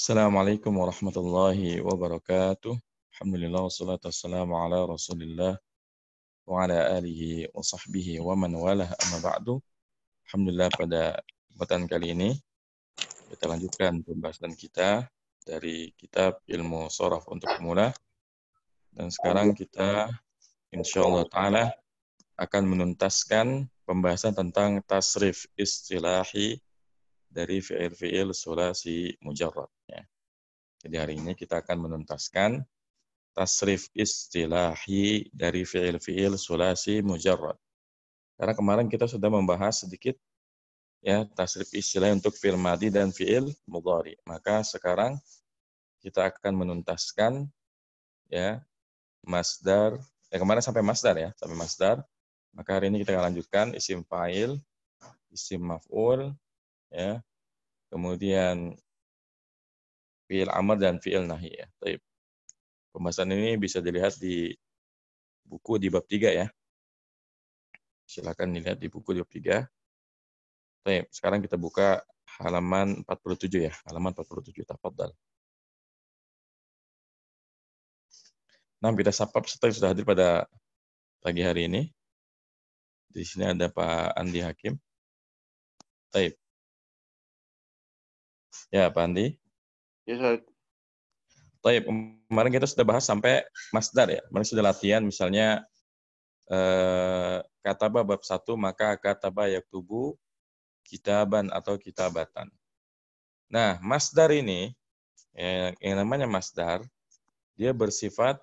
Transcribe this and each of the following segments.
Assalamualaikum warahmatullahi wabarakatuh. Alhamdulillah wassalatu wassalamu ala Rasulillah wa ala alihi wa sahbihi wa man walah amma ba'du. Alhamdulillah pada kesempatan kali ini kita lanjutkan pembahasan kita dari kitab Ilmu Soraf untuk Pemula. Dan sekarang kita insyaAllah, ta'ala akan menuntaskan pembahasan tentang tasrif istilahi dari fi'il-fi'il sulasi mujarrad. Jadi hari ini kita akan menuntaskan tasrif istilahi dari fiil-fiil sulasi mujarrad. Karena kemarin kita sudah membahas sedikit ya tasrif istilah untuk fiil madi dan fiil mudhari. Maka sekarang kita akan menuntaskan ya masdar ya kemarin sampai masdar ya, sampai masdar. Maka hari ini kita akan lanjutkan isim fa'il, isim maf'ul ya. Kemudian fi'il amar dan fi'il nahi ya. Taib. Pembahasan ini bisa dilihat di buku di bab 3 ya. Silakan dilihat di buku di bab 3. Taib. Sekarang kita buka halaman 47 ya. Halaman 47 tafadhal. Nah, kita sapa peserta yang sudah hadir pada pagi hari ini. Di sini ada Pak Andi Hakim. Taib. Ya, Pak Andi. Ya, yes, Taip, kemarin kita sudah bahas sampai masdar ya. Kemarin sudah latihan misalnya eh, kataba bab satu maka kata kataba tubuh kitaban atau kitabatan. Nah, masdar ini yang, yang namanya masdar dia bersifat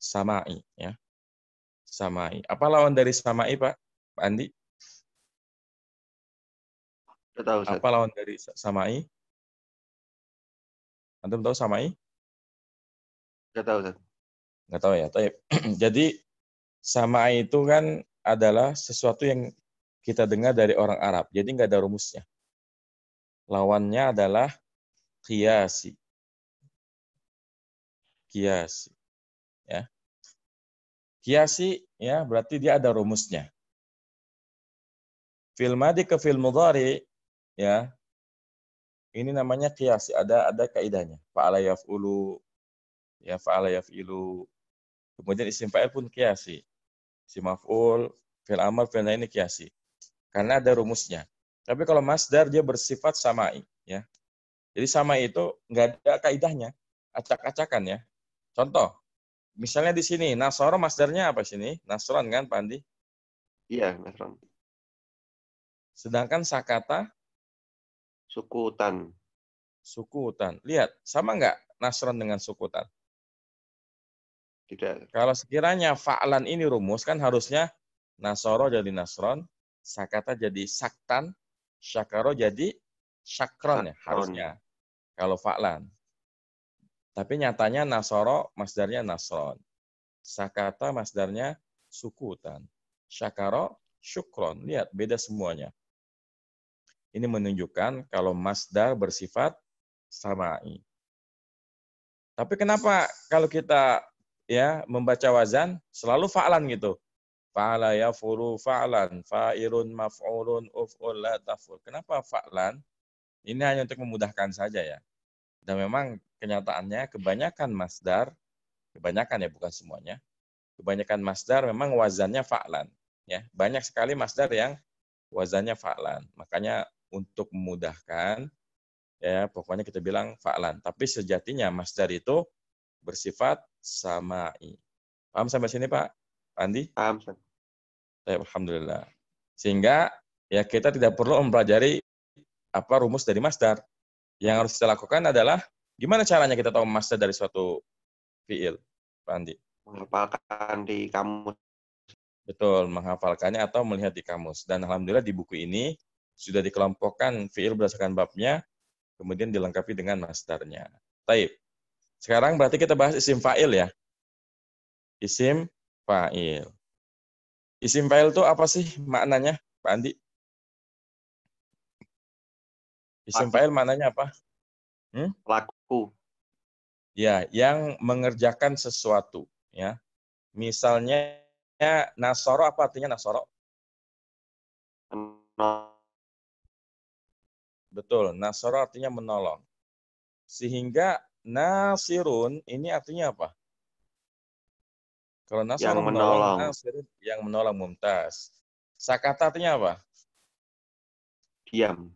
samai ya. Samai. Apa lawan dari samai, Pak? Pak Andi? Tahu, Apa lawan dari samai? Antum tahu samai? Tidak tahu, Tidak tahu ya. Jadi samai itu kan adalah sesuatu yang kita dengar dari orang Arab. Jadi nggak ada rumusnya. Lawannya adalah kiasi. Kiasi. Ya. Kiasi ya berarti dia ada rumusnya. Filmadi ke film ya ini namanya kiasi, ada ada kaidahnya. Fa'ala ulu, ya fa'ala ilu, Kemudian isim fa'il pun kiasi. Si maf'ul, fil amal fil ini kiasi. Karena ada rumusnya. Tapi kalau masdar dia bersifat samai, ya. Jadi sama itu nggak ada kaidahnya, acak-acakan ya. Contoh, misalnya di sini Nasoro masdarnya apa sini? Nasron kan Pandi? Iya, Nasron. Sedangkan Sakata Sukutan. Sukutan. Lihat, sama nggak nasron dengan sukutan? Tidak. Kalau sekiranya fa'lan ini rumus kan harusnya nasoro jadi nasron, sakata jadi saktan, syakaro jadi syakron ya harusnya. Kalau fa'lan. Tapi nyatanya nasoro masdarnya nasron. Sakata masdarnya sukutan. Syakaro syukron. Lihat beda semuanya. Ini menunjukkan kalau masdar bersifat sama'i. Tapi kenapa kalau kita ya membaca wazan selalu fa'lan gitu? Fa'ala ya, furu fa'lan, fa'irun maf'ulun uf'ul la tafur. Kenapa fa'lan? Ini hanya untuk memudahkan saja ya. Dan memang kenyataannya kebanyakan masdar, kebanyakan ya bukan semuanya, kebanyakan masdar memang wazannya fa'lan. Ya, banyak sekali masdar yang wazannya fa'lan. Makanya untuk memudahkan ya pokoknya kita bilang fa'lan tapi sejatinya masdar itu bersifat samai paham sampai sini Pak Andi paham Baik, alhamdulillah sehingga ya kita tidak perlu mempelajari apa rumus dari masdar yang harus kita lakukan adalah gimana caranya kita tahu masdar dari suatu fiil Pak Andi menghafalkan di kamus betul menghafalkannya atau melihat di kamus dan alhamdulillah di buku ini sudah dikelompokkan fiil berdasarkan babnya, kemudian dilengkapi dengan masternya. Taib. Sekarang berarti kita bahas isim fa'il ya. Isim fa'il. Isim fa'il itu apa sih maknanya, Pak Andi? Isim fa'il maknanya apa? Hmm? Pelaku. Ya, yang mengerjakan sesuatu. Ya, Misalnya, nasoro apa artinya nasoro? Betul. Nasoro artinya menolong. Sehingga nasirun ini artinya apa? Kalau nasor yang menolong, menolong. yang menolong mumtaz. Sakata artinya apa? Diam.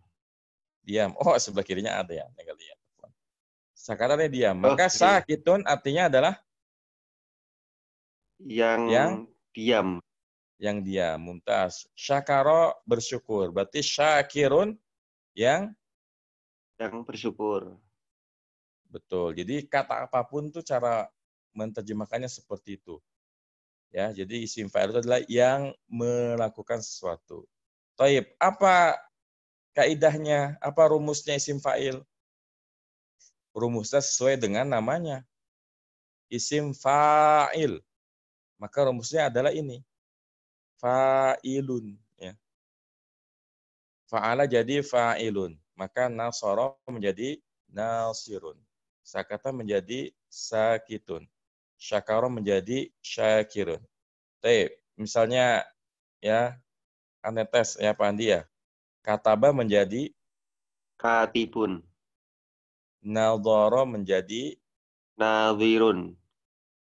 Diam. Oh, sebelah kirinya ada ya. Tinggal lihat. Sakata artinya diam. Oh, Maka oh, sakitun artinya adalah yang, yang diam. Yang diam, mumtaz. Syakaro bersyukur. Berarti syakirun yang yang bersyukur. Betul. Jadi kata apapun tuh cara menterjemahkannya seperti itu. Ya, jadi isim fa'il itu adalah yang melakukan sesuatu. Taib, apa kaidahnya? Apa rumusnya isim fa'il? Rumusnya sesuai dengan namanya. Isim fa'il. Maka rumusnya adalah ini. Fa'ilun. Fa'ala jadi fa'ilun. Maka nasoro menjadi nasirun. Sakata menjadi sakitun. Syakaro menjadi syakirun. Tep, misalnya ya anetes ya Pak Andi ya. Kataba menjadi katibun. Naldoro menjadi nadirun.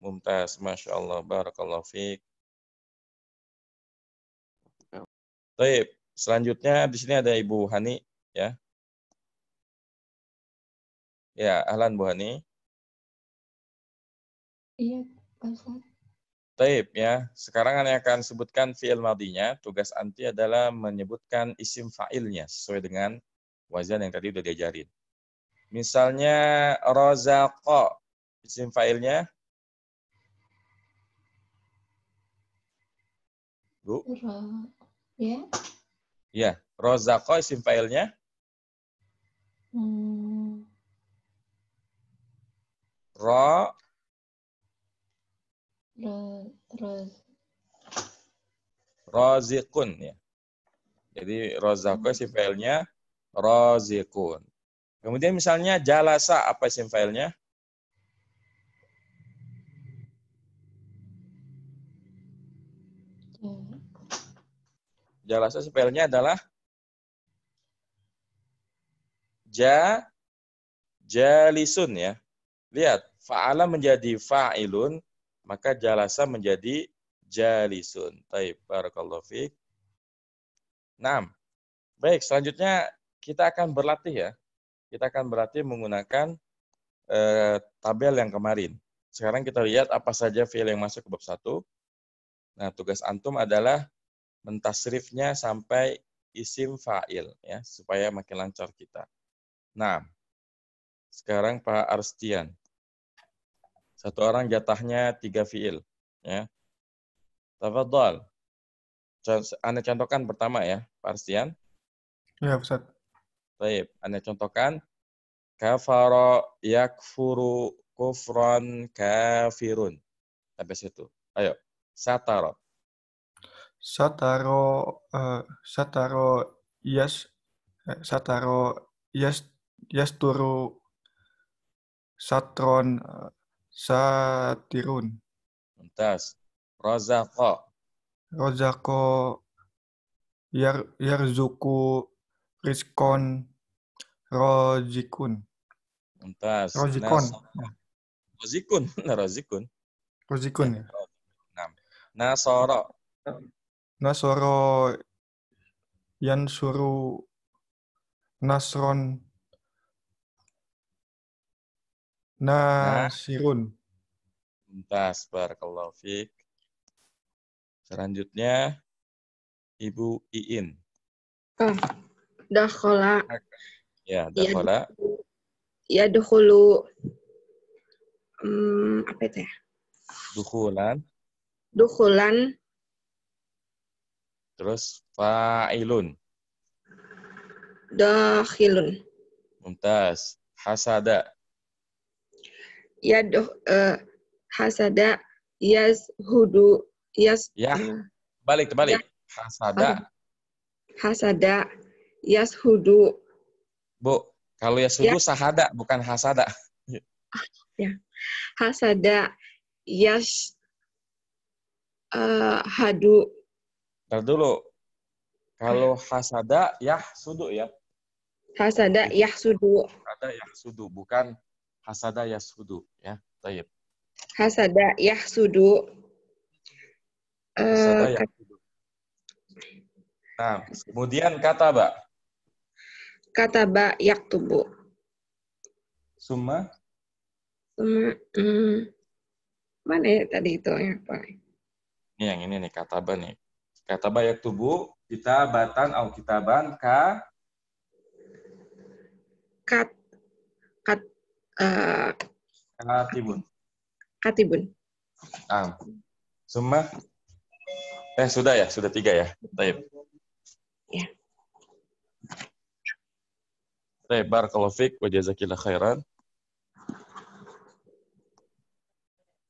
Mumtaz, Masya Allah. Barakallahu Fik. Baik, ya. Selanjutnya di sini ada Ibu Hani ya. Ya, Alan Bu Hani. Iya, Pak Ustaz. Taib ya. Sekarang saya akan sebutkan fi'il madinya. Tugas anti adalah menyebutkan isim fa'ilnya sesuai dengan wazan yang tadi sudah diajarin. Misalnya razaqa. Isim fa'ilnya Bu. Ya. Ya, rozako isim failnya. Hmm. Ro. Ro. ro. Rozikun ya. Jadi rozako hmm. isim failnya rozikun. Kemudian misalnya jalasa apa isim failnya? Jalasa spellnya adalah ja jalisun ya. Lihat, fa'ala menjadi fa'ilun, maka jalasa menjadi jalisun. Taib, barakallahu fiik. Nah, baik, selanjutnya kita akan berlatih ya. Kita akan berlatih menggunakan eh, tabel yang kemarin. Sekarang kita lihat apa saja fiil yang masuk ke bab 1. Nah, tugas antum adalah mentasrifnya sampai isim fa'il ya supaya makin lancar kita. Nah, sekarang Pak Arstian. Satu orang jatahnya tiga fiil. Ya. Tafadhal. Anda contohkan pertama ya, Pak Arstian. Ya, Ustaz. Baik, Anda contohkan. Kafara yakfuru kufran kafirun. Sampai situ. Ayo. satarot. Sataro uh, eh, Sataro Yas eh, Sataro Yas turu, Satron uh, Satirun. entas Rozako. rozako yar, Yarzuku riskon Rozikun. Mantas. Rozikun. Rozikun. Nah, Rozikun. Rozikun ya. ya, ya. Nasoro. Nasoro yansuru Nasron nah. Nasirun. Muntas, Barakallahu Selanjutnya, Ibu Iin. Oh, ah, kola. Ya, ya kola. Ya, dukhulu. Hmm, apa itu ya? Dukulan. Dukhulan Terus fa'ilun. Dakhilun. Muntas. Hasada. Ya uh, hasada Yas hudu yas Ya. Eh, balik terbalik. Ya. Hasada. Hasada Yas hudu. Bu, kalau hudu ya. sahada bukan hasada. ya. Hasada yas uh, eh, hadu Ntar dulu. Kalau hasada yah sudu ya. Hasada yah sudu. Hasada yah sudu bukan hasada yah sudu ya. Tayib. Hasada yah sudu. Eh, hasada yah sudu. Nah, kemudian kata ba. Kata ba yak tubu. Suma. Suma. Hmm. Mana ya tadi itu yang apa? Ini yang ini nih kata ba nih. Kata bayak tubuh, kita batan au kitaban ka kat kat uh, katibun. Katibun. Ah. Semua Eh, sudah ya? Sudah tiga ya? Taib. Ya. Taib, barakallahu fiqh wa jazakillah khairan.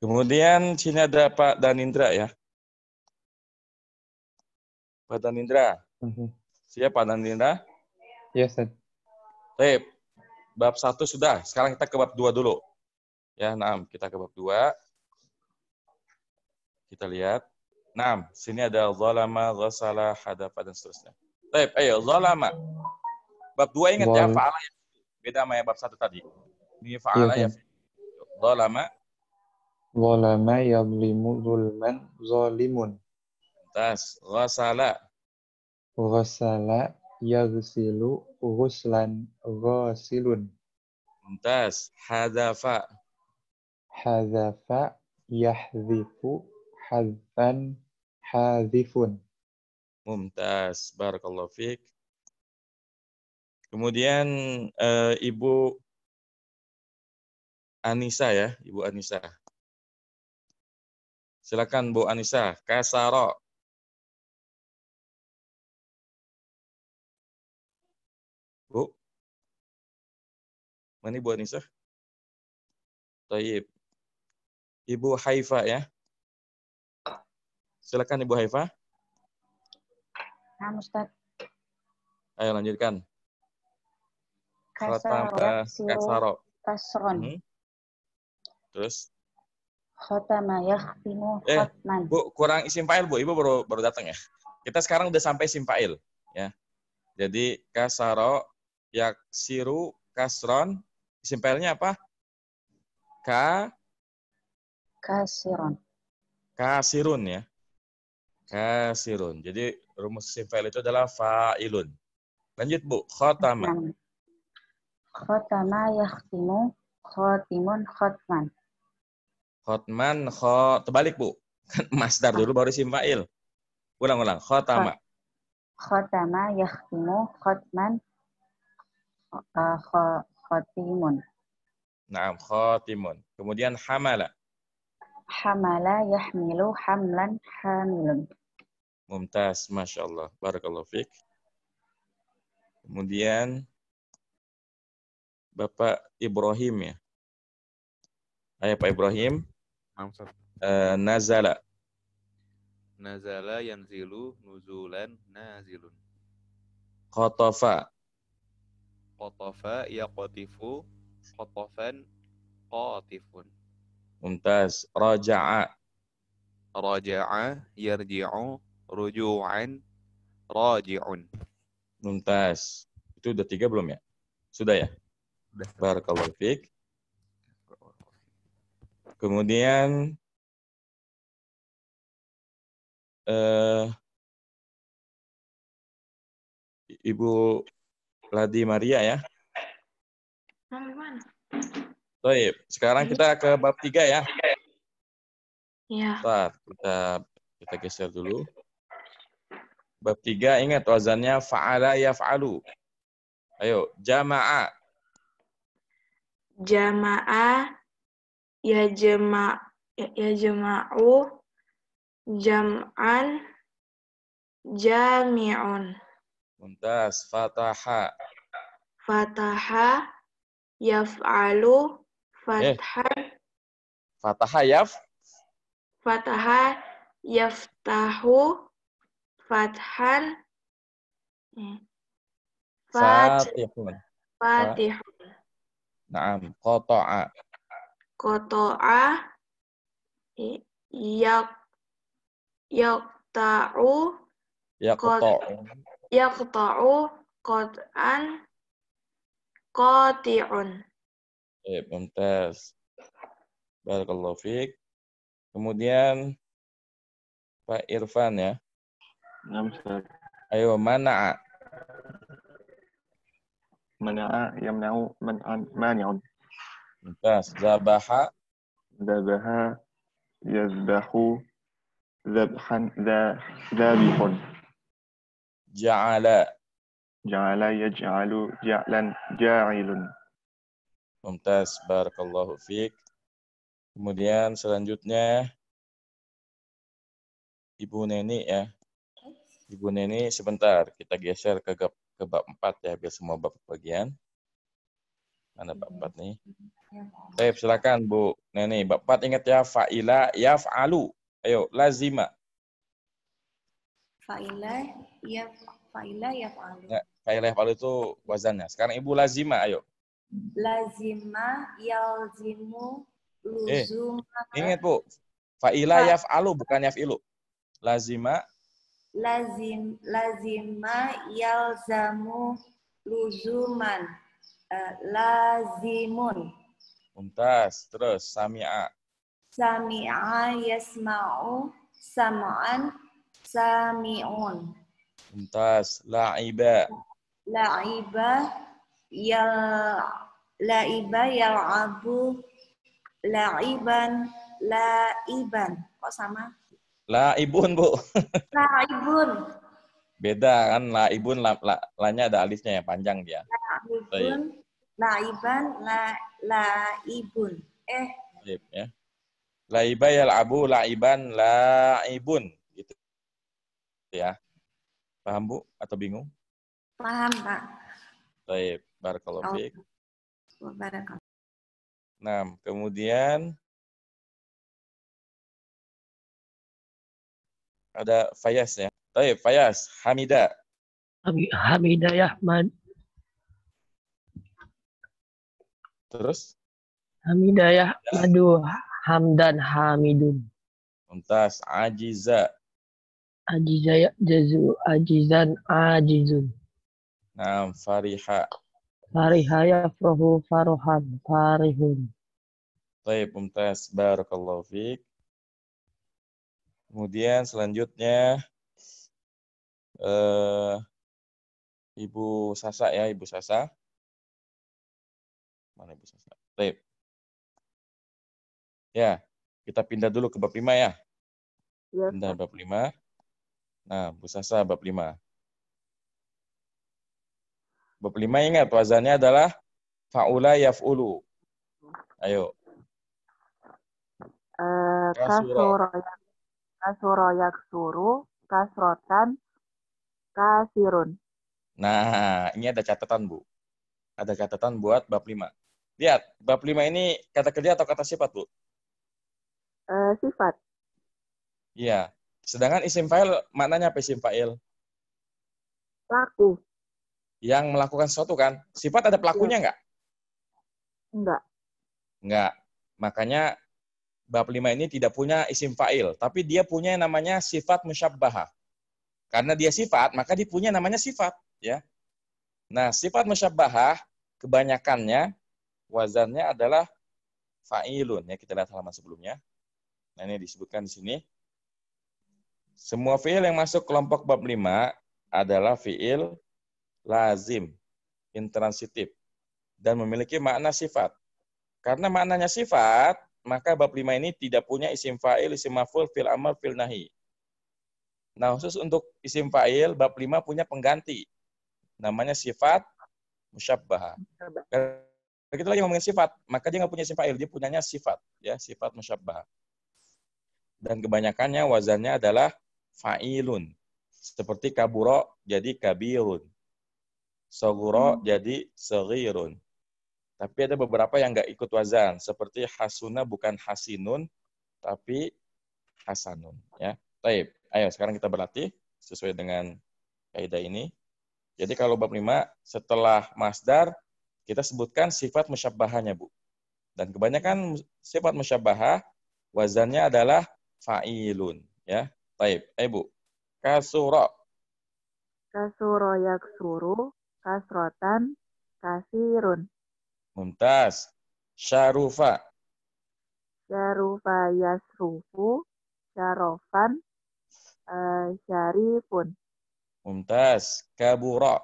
Kemudian sini ada Pak Dan Indra ya. Pak Nindra, siapa -hmm. Siap Pak Yes, iya, Ustaz. Baik. Bab satu sudah. Sekarang kita ke bab dua dulu. Ya, enam. Kita ke bab dua. Kita lihat. Enam. Sini ada zolama, zasala, hada, dan seterusnya. Baik, ayo. Eh, zolama. Bab dua ingat ya. Fa'ala ya. Beda sama yang bab satu tadi. Ini fa'ala iya, ya. Zolama. Zolama yazlimu zulman zalimun atas. Ghasala. Ghasala yaghsilu ghuslan ghasilun. Muntas. Hadafa. Hadafa yahzifu hadzan hadzifun. Mumtaz. Barakallahu fiik. Kemudian uh, Ibu Anissa ya, Ibu Anissa. Silakan Bu Anissa, kasaro. Mana ibu Anissa? Taib. Ibu Haifa ya. Silakan Ibu Haifa. Nah, Ustaz. Ayo lanjutkan. Kasaro. Eh, kasaro. Kasron. Hmm. Terus? Khotama yakhtimu eh, khatman. Bu, kurang isim fa'il, Bu. Ibu baru baru datang ya. Kita sekarang udah sampai isim fa'il, ya. Jadi kasaro yaksiru kasron Isim apa? Ka kasirun. Kasirun ya. Kasirun. Jadi rumus isim fa'il itu adalah fa'ilun. Lanjut Bu, khatama. Khatama yakhtimu, khatimun khatman. Khatman khot terbalik Bu. Kan masdar dulu baru isim fa'il. Ulang-ulang, khatama. Khatama yakhtimu, khatman uh, eh, khatimun. Naam, khatimun. Kemudian hamala. Hamala yahmilu hamlan hamilun. Mumtaz, Masya Allah. Barakallahu fiqh. Kemudian Bapak Ibrahim ya. Ayah Pak Ibrahim. Uh, nazala. Nazala yanzilu nuzulan nazilun. Khotofa ya yaqtifu qotofan qatifun. Mumtaz. Raja'a. Raja'a yarji'u ruju'an raji'un. Mumtaz. Itu udah tiga belum ya? Sudah ya? Sudah. Barakallahu fiik. Kemudian uh, Ibu Ladi Maria ya. Baik, sekarang kita ke bab tiga ya. Iya. Bentar, kita kita geser dulu. Bab tiga ingat wazannya fa'ala ya yaf'alu. Ayo, jama'a. Jama'a ya jema ya, ya jema'u jam'an jami'un. Muntas, Fataha. Fataha yaf'alu fathan. Eh. Fataha yaf. Fataha yaftahu fathan. Hmm. Fatihun. Fatihun. Naam. Koto'a. Koto'a. Yak. Yakta'u. Yakta'u yaqta'u qat'an qati'un. Baik, mantas. Barakallahu fiik. Kemudian Pak Irfan ya. Ayo mana? Mana yamna'u man'an mani'un. Mantas. Zabaha zabaha yazbahu zabhan zabihun ja'ala ja'ala yaj'alu ja'lan ja'ilun mumtaz barakallahu fiik kemudian selanjutnya Ibu Neni ya Ibu Neni sebentar kita geser ke gap ke bab 4 ya biar semua bab bagian mana bab 4 nih Baik, silakan Bu Neni. Bab 4 ingat ya, fa'ila yaf'alu. Ayo, lazima. Fa'ilah iya, iya, ya fa'ilah ya fa'alu. Ya, fa'ilah ya fa'alu itu wazannya. Sekarang Ibu lazima, ayo. Lazima yalzimu eh, luzuma. Eh, ingat Bu, fa'ilah ya fa'alu bukan yaf'ilu. Lazima lazim lazima yalzamu luzuman uh, lazimun Untas. Terus, Sami'a. Sami'a yasma'u sam'an sami'un. Muntas. La'iba. La'iba yal la'iba yal'abu la'iban la'iban. Kok sama? La'ibun, Bu. La'ibun. Beda kan la'ibun la, la, lahnya ada alisnya ya panjang dia. La'ibun, la'iban, la la'ibun. Eh. Laib ya. Laiba yal'abu la'iban la'ibun. Gitu ya. Paham Bu atau bingung? Paham, Pak. Baik, barakallahu Nah, kemudian ada Fayas ya. Baik, Fayas, Hamida. Hamida Yahman. Terus? Hamida Yahmadu Hamdan Hamidun. Untas Ajiza. Ajizaya jazu ajizan ajizun. Nah, fariha. Fariha yafrahu Farohan farihun. Baik, mumtaz. Barakallahu fiik. Kemudian selanjutnya eh, Ibu Sasa ya, Ibu Sasa. Mana Ibu Sasa? Baik. Ya, kita pindah dulu ke bab 5 ya. ya. Pindah bab 5. Nah, Bu Sasa bab 5. Bab 5 ingat wazannya adalah faula yaf'ulu. Ayo. Uh, eh, kasuro kasuro ya- yaksuru kasrotan kasirun. Nah, ini ada catatan, Bu. Ada catatan buat bab 5. Lihat, bab 5 ini kata kerja atau kata sifat, Bu? Uh, sifat. Iya. Sedangkan isim fa'il maknanya apa isim fa'il? Pelaku. Yang melakukan sesuatu kan? Sifat ada pelakunya iya. nggak? Enggak. Enggak. Makanya bab lima ini tidak punya isim fa'il, tapi dia punya yang namanya sifat musyabbaha. Karena dia sifat, maka dia punya namanya sifat, ya. Nah, sifat musyabbah kebanyakannya wazannya adalah fa'ilun ya kita lihat halaman sebelumnya. Nah, ini disebutkan di sini semua fiil yang masuk kelompok bab 5 adalah fiil lazim, intransitif, dan memiliki makna sifat. Karena maknanya sifat, maka bab 5 ini tidak punya isim fa'il, isim maf'ul, fil amal, fil nahi. Nah, khusus untuk isim fa'il, bab 5 punya pengganti. Namanya sifat musyabbaha. Kalau kita lagi ngomongin sifat, maka dia nggak punya isim fa'il, dia punyanya sifat, ya sifat musyabbaha. Dan kebanyakannya wazannya adalah fa'ilun. Seperti kaburo jadi kabirun. Soguro hmm. jadi serirun. Tapi ada beberapa yang nggak ikut wazan. Seperti hasuna bukan hasinun, tapi hasanun. Ya, Taib. Ayo sekarang kita berlatih sesuai dengan kaidah ini. Jadi kalau bab lima setelah masdar, kita sebutkan sifat musyabbahannya, Bu. Dan kebanyakan sifat musyabbahah, wazannya adalah fa'ilun. Ya. Baik, Ibu. Eh, Kasura yak suru kasrotan, kasirun. muntas Syarufa. Syarufa yasrufu, syarofan, uh, syarifun. Mumtaz. Kabura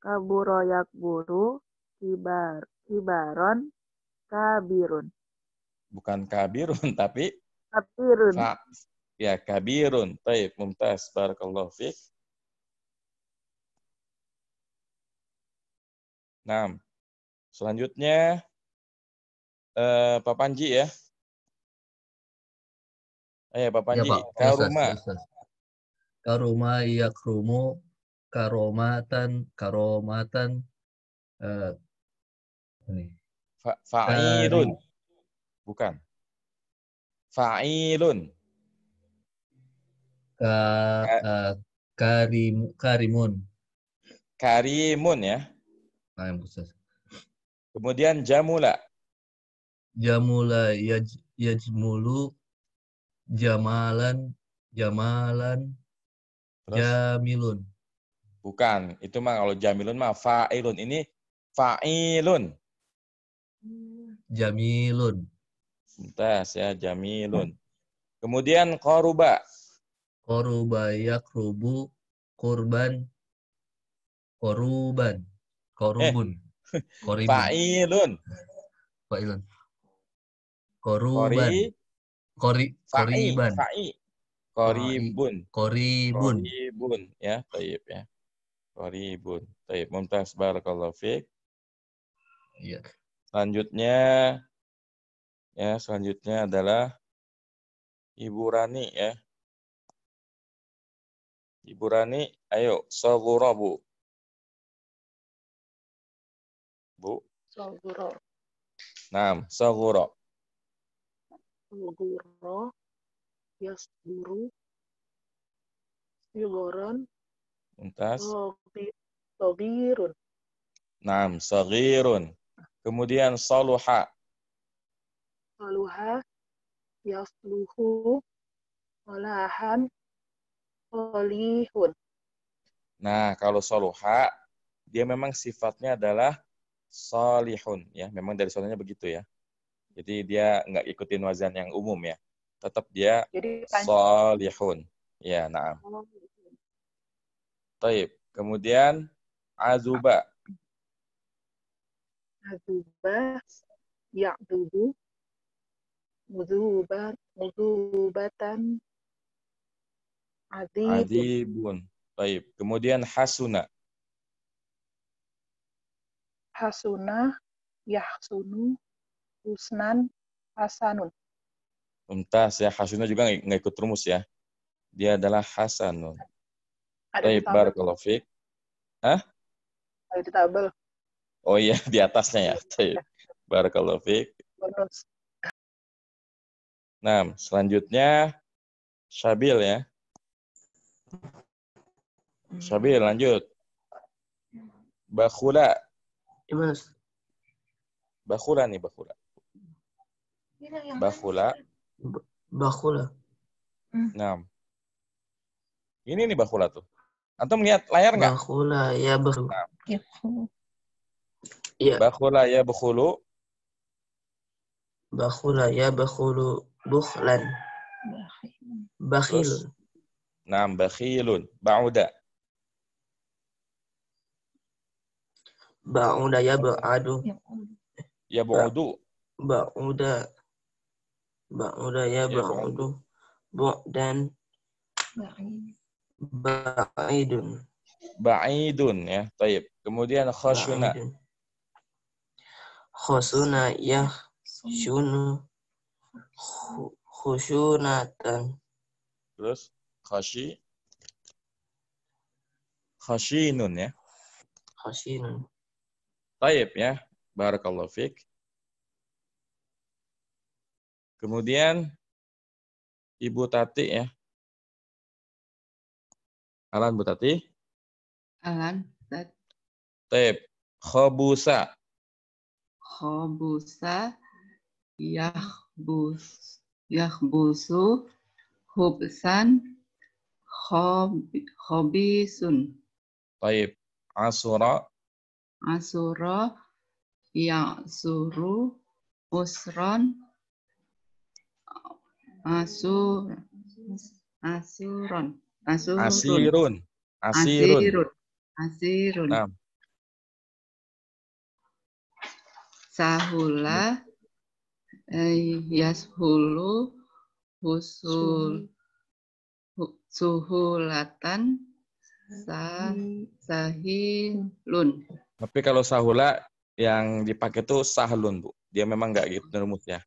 Kaburo yakburu, kibar, kibaron, kabirun. Bukan kabirun, tapi... Kabirun. Ya, kabirun. Taib, mumtaz. Barakallahu fiqh. Nah, selanjutnya eh, Pak Panji ya. Eh, Pak ya, Panji, ya, Pak. Karuma. Karuma yakrumu karomatan karomatan eh, ini. Fa Bukan. Fa'ilun. Ka, uh, karim, karimun. Karimun ya. Karim nah, khusus. Kemudian jamula. Jamula yaj, yajmulu jamalan jamalan Terus? jamilun. Bukan, itu mah kalau jamilun mah fa'ilun. Ini fa'ilun. Jamilun. Entas ya, jamilun. Kemudian koruba korubayak rubu kurban koruban korubun eh. koribun pak ilun koruban kori koriban koribun koribun koribun ya taib ya koribun taib mumtaz barakallahu fiik iya selanjutnya ya selanjutnya adalah Ibu Rani ya Ibu Rani, ayo. soguro, Bu. Bu. Nam, Nah, Soguro, Sabura. Yasburu. Sigoran. Untas. Sogirun. Nam, sagirun. Kemudian saluha. Saluha. Yasluhu. olahan, solihun. Nah, kalau soluha, dia memang sifatnya adalah solihun. Ya, memang dari soalnya begitu ya. Jadi dia nggak ikutin wazan yang umum ya. Tetap dia kan? solihun. Ya, naam. Taib. Kemudian azuba. Azuba, ya'dubu, muzubat, muzubatan, Adibun. Adibun. Baik. Kemudian hasuna. Hasuna, yahsunu, husnan, hasanun. Untas ya, hasuna juga nggak ikut rumus ya. Dia adalah hasanun. Baik, barakallahu fiik. Hah? Ada di tabel. Oh iya, di atasnya ya. Baik. Iya. Barakallahu fiik. Nah, selanjutnya Syabil ya. Hmm. Syabil, lanjut. Bakula. Ibas. Iya, Bakula nih, Bakula. Bakula. Bakula. Enam. Hmm. Ini nih Bakula tuh. Antum lihat layar nggak? Bakula, ya Bakula. Iya. Ya. Bakula ya Bakulu. Bakula ya Bakulu. Ya, Bukhlan. Bakhil. Bakhil. Naam, bakhilun. Ba'uda. Ba'uda ya ba'adu. Ya, ya ba'udu. Ba'uda. Ba'uda ya, ya ba'udu. Bu'dan. Ba'idun. Ba'idun ya. Taib. Kemudian khasuna. Khasuna ya shunu khusyunatan. Terus? Khashi. Khashinun ya. Khashinun. Taib ya. Barakallahu Fik, Kemudian Ibu Tati ya. Alan Bu Tati. Alan. Taib. Khobusa. Khobusa. Yahbus. Yahbusu. Hubsan khobisun. Taib. Asura. Asura. ya suru Usron. Asur. Asuron. Asurun. Asirun. Asirun. Asirun. Asirun. Nah. Sahula. Eh, yashulu. Husul suhulatan sah sahilun. Tapi kalau sahula yang dipakai tuh sahlun, Bu. Dia memang nggak gitu rumusnya.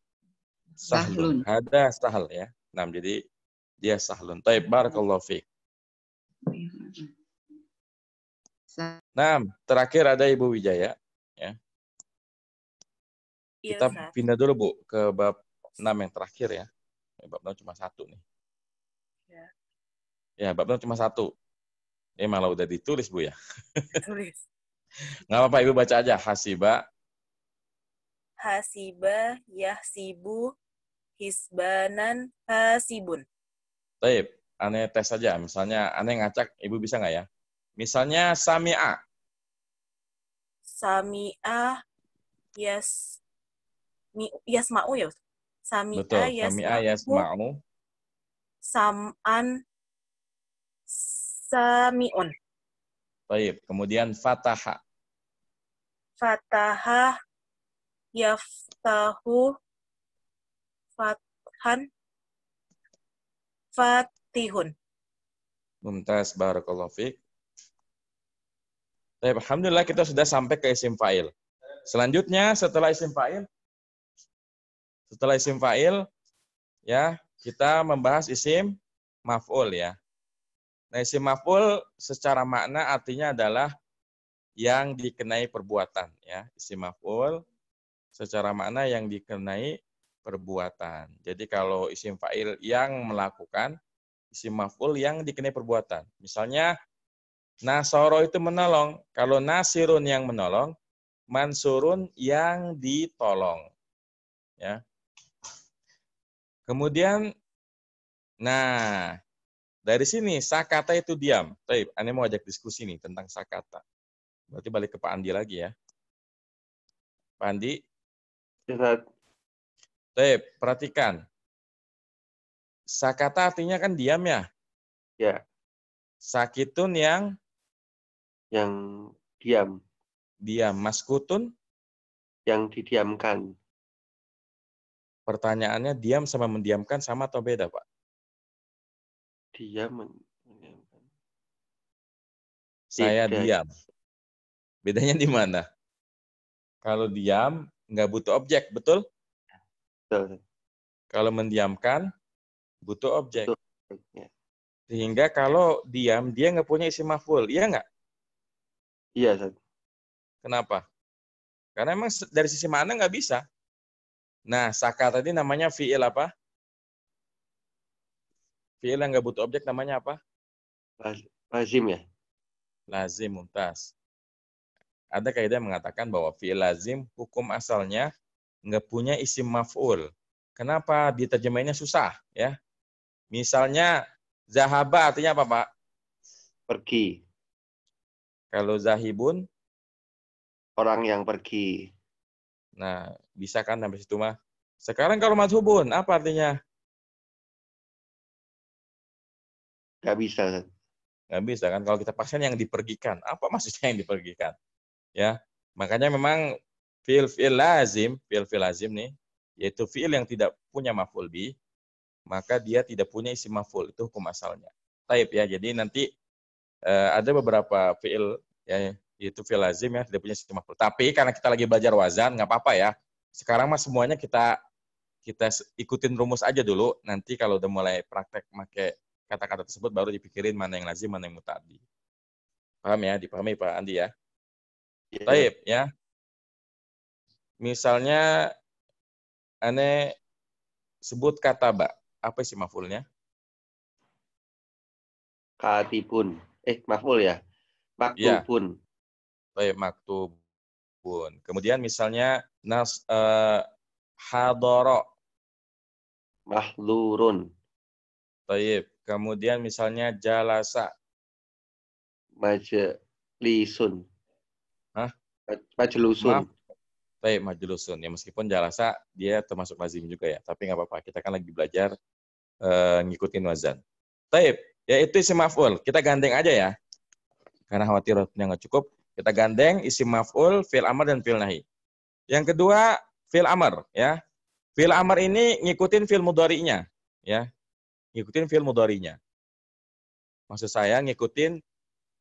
Sahlun. sahlun. Ada sahal ya. Nah, jadi dia sahlun. Taib barakallahu fiik. Nah, terakhir ada Ibu Wijaya. Ya. Iya, Kita pindah dulu, Bu, ke bab 6 yang terakhir ya. Bab 6 cuma satu nih. Ya. Ya, bapak cuma satu. Eh, malah udah ditulis, Bu, ya? Ditulis. Nggak apa-apa, Ibu baca aja. Hasiba. Hasiba, yahsibu, hisbanan, hasibun. Baik, aneh tes saja. Misalnya, aneh ngacak, Ibu bisa nggak ya? Misalnya, sami'a. Sami'a, yas, mi, yasma'u ya? Sami'a, Betul, yasma'u. Sami'a, yasma'u. Sam'an, samiun. Baik, kemudian fataha. Fataha yaftahu fathan fatihun. Mumtaz, barakallahu fiik. Baik, alhamdulillah kita sudah sampai ke isim fa'il. Selanjutnya setelah isim fa'il setelah isim fa'il ya, kita membahas isim maf'ul ya. Nah, isim maf'ul secara makna artinya adalah yang dikenai perbuatan ya. Isim maf'ul secara makna yang dikenai perbuatan. Jadi kalau isim fa'il yang melakukan, isim maf'ul yang dikenai perbuatan. Misalnya nasoro itu menolong, kalau nasirun yang menolong, mansurun yang ditolong. Ya. Kemudian nah, dari sini sakata itu diam. Tapi Anda mau ajak diskusi nih tentang sakata. Berarti balik ke Pak Andi lagi ya. Pak Andi. Ya, perhatikan. Sakata artinya kan diam ya? Ya. Sakitun yang? Yang diam. Diam. Maskutun? Yang didiamkan. Pertanyaannya diam sama mendiamkan sama atau beda, Pak? dia kan. saya Tidak. diam. Bedanya di mana? Kalau diam nggak butuh objek, betul? Betul. Kalau mendiamkan butuh objek. Betul. Ya. Sehingga kalau diam dia nggak punya isi maful, iya nggak? Iya. Sir. Kenapa? Karena emang dari sisi mana nggak bisa. Nah, saka tadi namanya fiil apa? Fiil yang nggak butuh objek namanya apa? Lazim ya. Lazim muntas. Ada kaidah yang mengatakan bahwa fiil lazim hukum asalnya nggak punya isim maf'ul. Kenapa diterjemahnya susah ya? Misalnya zahaba artinya apa, Pak? Pergi. Kalau zahibun orang yang pergi. Nah, bisa kan sampai situ mah? Sekarang kalau madhubun, apa artinya? Gak bisa. Gak bisa kan kalau kita pasien yang dipergikan. Apa maksudnya yang dipergikan? Ya, makanya memang fiil fiil lazim, fiil fiil lazim nih, yaitu fiil yang tidak punya maful bi, maka dia tidak punya isi maful. Itu hukum asalnya. Taib ya. Jadi nanti eh, ada beberapa fiil ya itu fiil lazim ya tidak punya isi maful. Tapi karena kita lagi belajar wazan nggak apa-apa ya. Sekarang mah semuanya kita kita ikutin rumus aja dulu. Nanti kalau udah mulai praktek pakai kata-kata tersebut baru dipikirin mana yang lazim, mana yang mutadi. Paham ya? Dipahami Pak Andi ya? Yeah. Taib ya. Misalnya ane sebut kata ba. Apa sih mafulnya? Katipun. Eh, maful ya. Iya. Maktubun. Ya. Baik, maktubun. Kemudian misalnya nas eh, hadoro. Mahlurun. Taib. Kemudian misalnya jalasa. Majelisun. Hah? majelusun. Maaf. Baik, majelusun. Ya meskipun jalasa dia termasuk lazim juga ya. Tapi nggak apa-apa. Kita kan lagi belajar uh, ngikutin wazan. Taib. Ya itu isi maf'ul. Kita gandeng aja ya. Karena khawatir rotnya nggak cukup. Kita gandeng isi maf'ul, fil amar, dan fil nahi. Yang kedua, fil amar. ya. Fil amar ini ngikutin fil mudari'nya. Ya ngikutin fiil mudorinya. Maksud saya ngikutin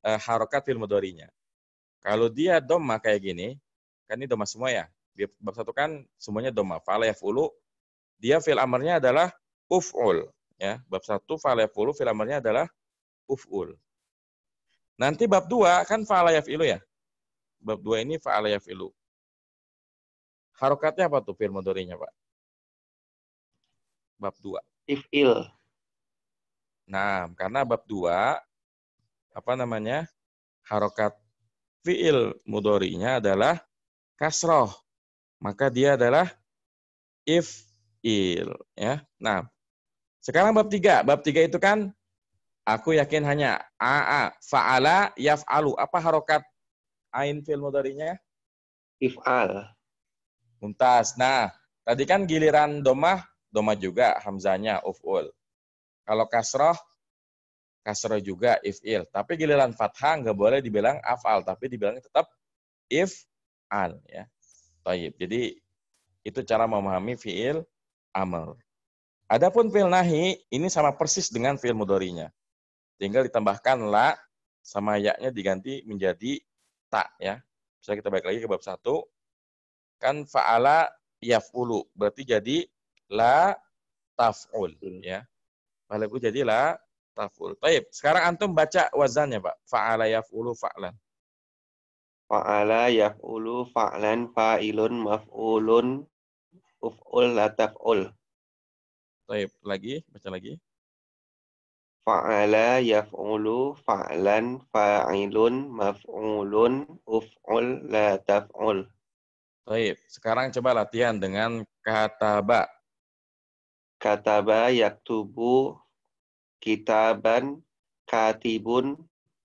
e, harokat fiil mudorinya. Kalau dia doma kayak gini, kan ini doma semua ya. Di bab satu kan semuanya doma. Falayaf ulu, dia fiil amarnya adalah uf'ul. Ya, bab satu falayaf ulu fiil amarnya adalah uf'ul. Nanti bab dua kan falayaf ilu ya. Bab dua ini falayaf ilu. Harokatnya apa tuh fi'il mudorinya, Pak? Bab dua. If ill. Nah, karena bab dua apa namanya? harokat fi'il mudorinya adalah kasroh. Maka dia adalah if'il. Ya. Nah, sekarang bab tiga. Bab tiga itu kan aku yakin hanya a'a, fa'ala, yaf'alu. Apa harokat ain fi'il mudorinya? If'al. Muntas. Nah, tadi kan giliran domah, domah juga hamzanya, all. Kalau kasroh, kasroh juga if il. Tapi giliran fathah nggak boleh dibilang af'al, tapi dibilang tetap if al, Ya. Taib. Jadi itu cara memahami fi'il amr. Adapun fi'il nahi, ini sama persis dengan fi'il mudorinya. Tinggal ditambahkan la sama yaknya diganti menjadi tak ya. Bisa kita balik lagi ke bab satu, Kan fa'ala yaf'ulu. Berarti jadi la taf'ul ya. Mahalnya bu taful. Taib. Sekarang antum baca wazannya pak. Fa'ala yaf'ulu fa'lan. Fa'ala yaf'ulu fa'lan fa'ilun maf'ulun uf'ul taf'ul. Taib. Lagi, baca lagi. Fa'ala yaf'ulu fa'lan fa'ilun maf'ulun uf'ul taf'ul. Baik, sekarang coba latihan dengan kata ba kataba yaktubu kitaban katibun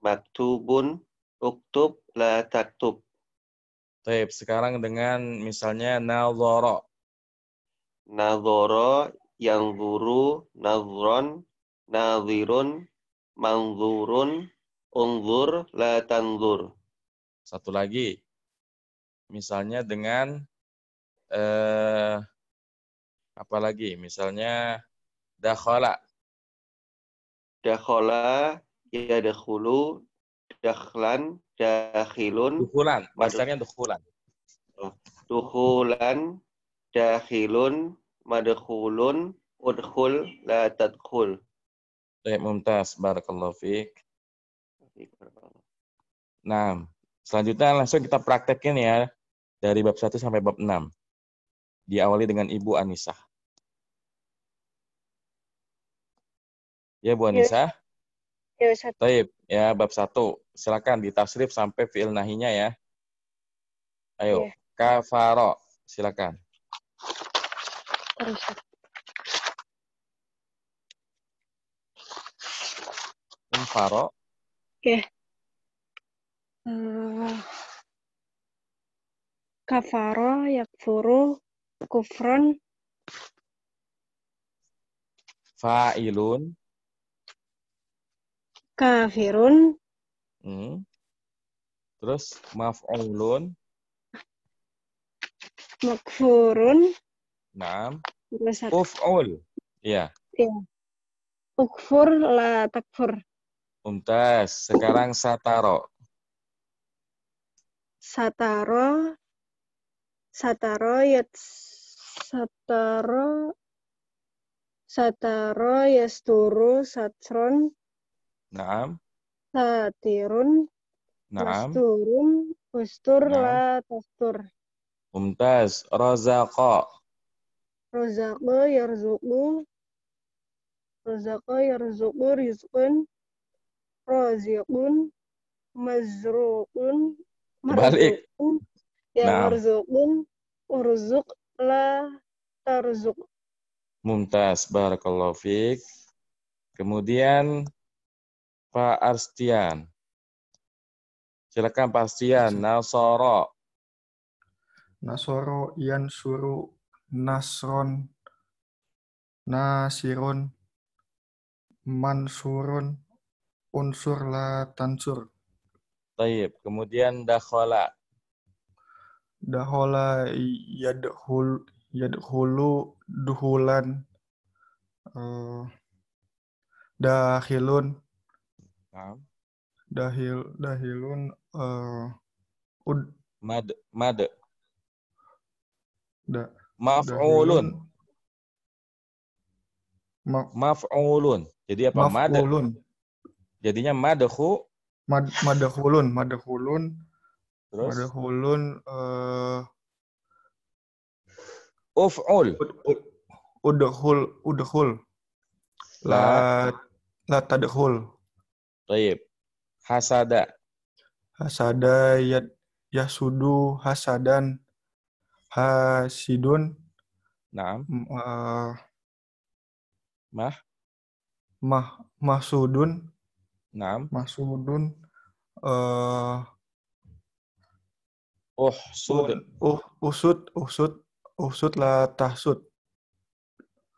maktubun uktub la taktub. Baik, sekarang dengan misalnya nazoro. Nazoro yang guru nazron nazirun manzurun unzur la tanzur. Satu lagi. Misalnya dengan eh, apalagi misalnya dakhala dakhala ya dakhulu dakhlan dakhilun dukhulan masdarnya dukhulan dukhulan dakhilun madkhulun udkhul la tadkhul Baik, mumtaz. Barakallahu fiik. Nah, selanjutnya langsung kita praktekin ya dari bab 1 sampai bab 6. Diawali dengan Ibu Anisah. Ya, Bu iya. Anissa. Ya, Ustaz. Taib. Ya, bab satu. Silakan ditafsir sampai fi'il nahinya ya. Ayo, ya. kafaro. Silakan. Terus. Kafaro. Ya. kafaro yakfuru kufron fa'ilun kafirun. Hmm. Terus maf'ulun. Makfurun. Naam. Uf'ul. Iya. Iya. Ukfur la takfur. Untas. Sekarang sataro. Sataro. Sataro yat sataro. Sataro yasturu satron. Naam. Satirun. Naam. Usturun. Ustur Naam. la tastur. Umtaz. Razaqa. Razaqa yarzuku. Razaqa yarzuku rizqun. Raziqun. Mazruun. Balik. Ya nah. marzuqun. Urzuq la tarzuq. Mumtaz. Barakallahu fiqh. Kemudian Pak Arstian. Silakan Pak Arstian. Nasoro. Nasoro Ian Suru Nasron Nasirun Mansurun Unsur La Tansur. Taib. Kemudian dahola Dahola yadhul yadhulu duhulan uh, eh, dahilun Naam. Dahil dahilun uh, ud mad mad da maf'ulun Ma maf'ulun. Jadi apa mad? Jadinya madhu mad madhulun madhulun terus madhulun uh, uf'ul udhul udhul la la tadhul Baik. Hasada. Hasada ya yasudu hasadan hasidun. Naam. Uh, mah mah masudun. Naam. Eh uh, oh, Uhsud. Uh, oh, oh, usud, usud, usud la tahsud.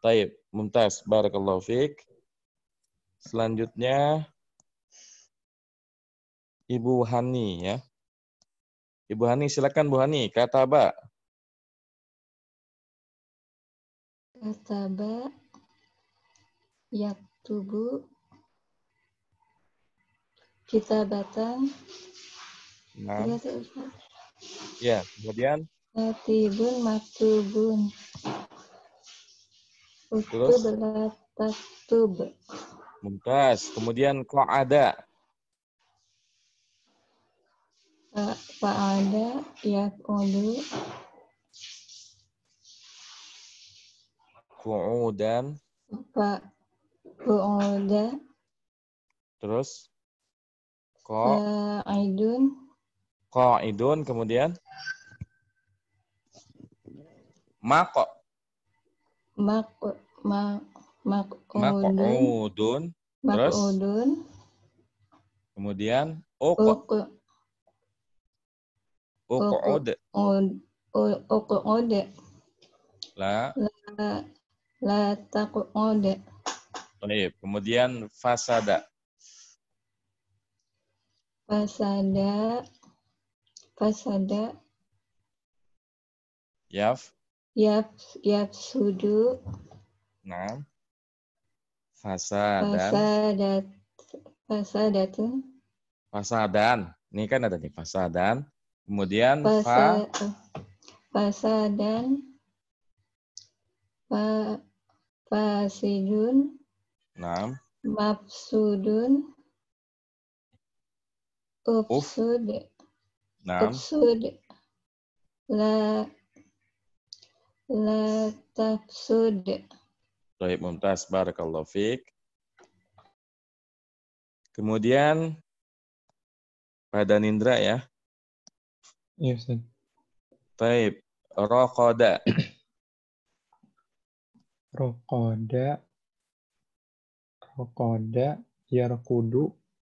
Taib, mumtaz. Barakallahu fiik. Selanjutnya, Ibu Hani ya. Ibu Hani silakan Bu Hani Kata Kata Yak tubuh. kita batang. Nah. Ya, ya, kemudian Matibun matubun. Terus. Terus? Tub. Mumtaz. Kemudian kok ada ya kudu Ku'udan pak kuda Terus Ko Fa'idun Ko'idun kemudian Mako Mako ma, Mako'udun Terus Mako'udun Kemudian Oko Uqud. Oh, Uqud. Oh, la. La, la Oke, Baik. Oh, iya. Kemudian fasada. Fasada. Fasada. Yaf. Yaf. Yaf sudu. Nah. Fasada. Fasadat. Fasadatun. Fasadan. Ini kan ada nih fasadan. Kemudian fa. fa sa dan fa, Fasidun Naam. Mafsudun Ufsud Naam. Ufsud La La tafsud Baik, Mumtaz. Barakallahu fiik. Kemudian pada Nindra ya. Iya, Ustaz. baik Rokoda. Rokoda. Rokoda. Yarkudu.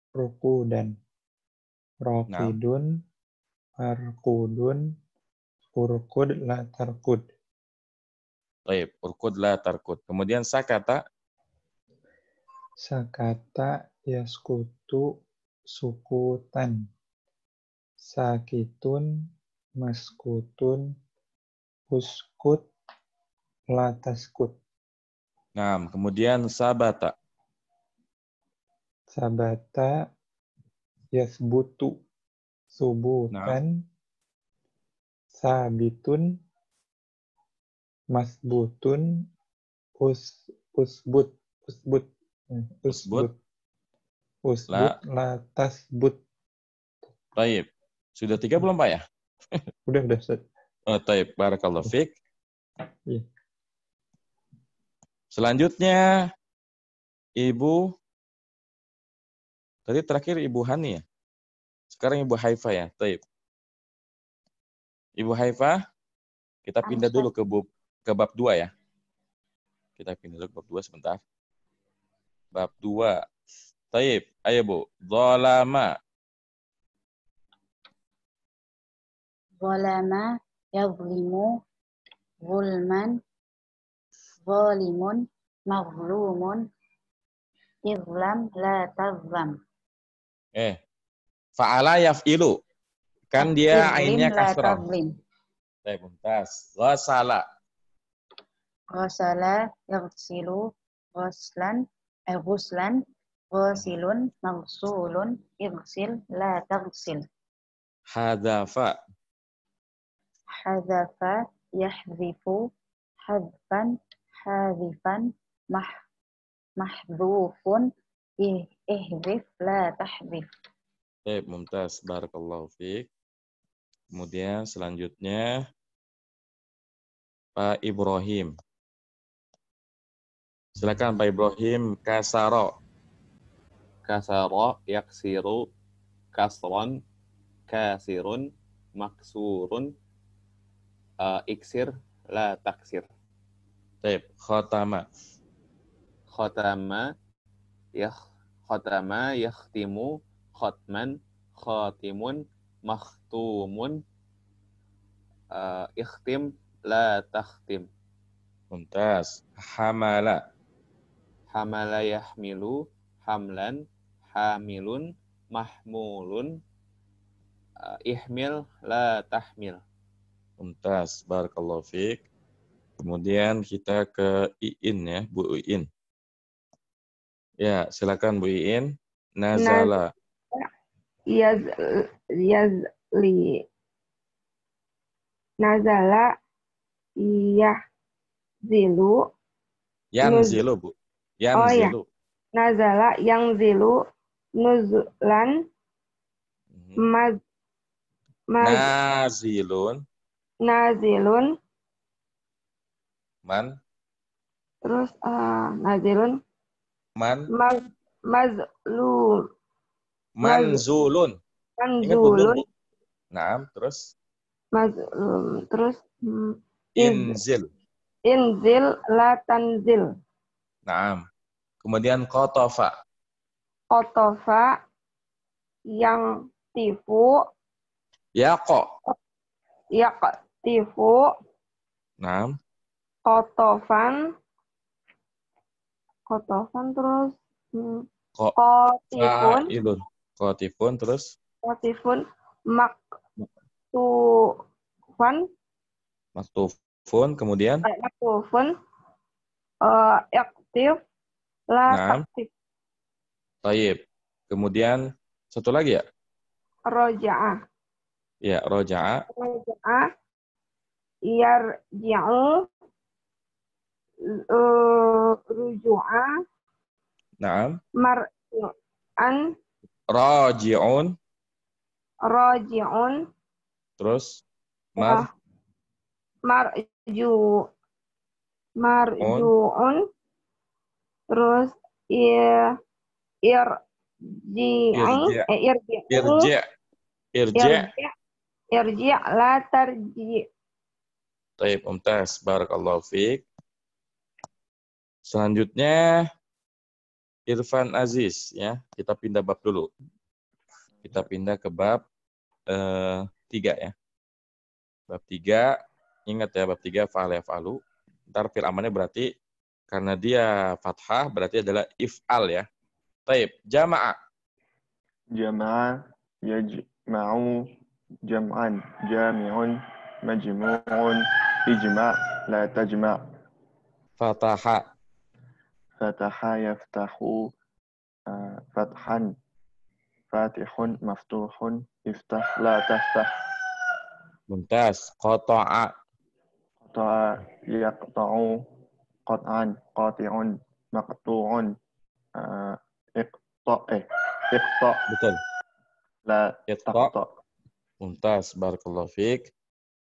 Rukudan. Rokidun. Nah. Arkudun. Urkud la tarkud. Taib. Urkud la tarkud. Kemudian sakata. Sakata yaskutu sukutan sakitun, maskutun, uskut, lataskut. Nah, kemudian sabata. Sabata yasbutu subutan nah. sabitun masbutun us usbut usbut hmm, usbut usbut, usbut la, latasbut. Baik. Sudah tiga belum Pak ya? udah, udah. Oh, taib. Barakallah, Fik. Ya. Selanjutnya, Ibu, tadi terakhir Ibu Hani ya? Sekarang Ibu Haifa ya, taib. Ibu Haifa, kita pindah dulu ke, bu, ke bab dua ya. Kita pindah dulu ke bab dua sebentar. Bab 2. Taib, ayo Bu. Zolama. zolama yazlimu zulman zalimun mazlumun izlam la tazlam eh fa'ala yaf'ilu kan dia ainnya kasrah Baik, eh, mumtaz. Ghasala. Ghasala yaghsilu ghuslan eh ghuslan ghasilun maghsulun ighsil la taghsil. Hadafa hadzafa yahzifu hadfan hadzifan mah ih, ihzif la tahzif Baik, mumtaz. Barakallahu fiik. Kemudian selanjutnya Pak Ibrahim. Silakan Pak Ibrahim kasaro. Kasaro yaksiru kasron kasirun maksurun uh, iksir la taksir. Taib, khotama. Khotama ya khotama yakhtimu khotman khotimun makhtumun uh, ikhtim la takhtim. Muntas, Hamala. Hamala yahmilu hamlan hamilun mahmulun uh, ihmil la tahmil. Mumtaz. Barakallahu Fik. Kemudian kita ke Iin ya, Bu Iin. Ya, silakan Bu Iin. Nazala. Yaz yazli. Nazala oh, iya zilu. Yang zilu, Bu. Yang oh, zilu. Ya. Nazala yang zilu nuzulan mhm. maz, maz nazilun nazilun man terus uh, nazilun man Mag mazlum manzulun manzulun nah terus mazlum terus hmm, inzil inzil la tanzil nah kemudian kotofa kotofa yang tipu ya kok ya kok Tifu. Enam. kotovan Kotofan terus. kotifun, hmm, Ko, kotifun. Ah, Ilun. Kotifun terus. Kotifun. Mak. Tufan. Maktufun, kemudian? Eh, maktufun, uh, eh, aktif, la aktif. Taib. Kemudian, satu lagi ya? Roja'ah. Ya, roja'ah. Roja'ah, yarji'u eh, ruju'a Naam. Mar'an raji'un raji'un terus mar uh, marju marjuun terus ir eh, irji irji irji irji irji la tarji Taib Umtas, Barakallahu Fik. Selanjutnya, Irfan Aziz. ya Kita pindah bab dulu. Kita pindah ke bab eh, tiga ya. Bab tiga, ingat ya, bab tiga, fa'al ya fa'alu. Ntar fil amannya berarti, karena dia fathah, berarti adalah if'al ya. Taib, jama'ah. Jama'ah, yajma'u, jam'an, jami'un, majmu'un, اجمع لا تجمع فتح فتح يفتح آه، فتحا فاتح مفتوح افتح لا تفتح ممتاز قطع قطع يقطع قطعا قاطع مقطوع آه، اقطع اقطع بطل لا اقطع ممتاز بارك الله فيك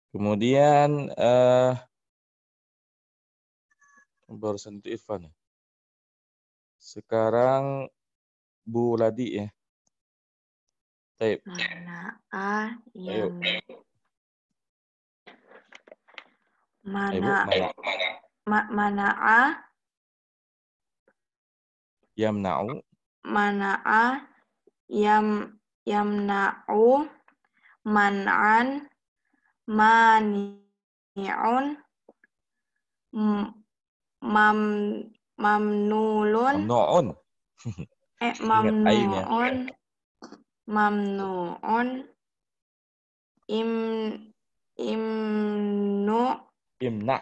Kemudian eh, uh, barusan itu Irfan ya. Sekarang Bu Ladi ya. Taip. Mana ah, A iya, yang Ayo. mana Ayo, ma, mana A yamna'u mana A yam yamna'u man'an mani'un mam mamnulun mamnu'un eh mamnu'un mamnu'un im imnu imna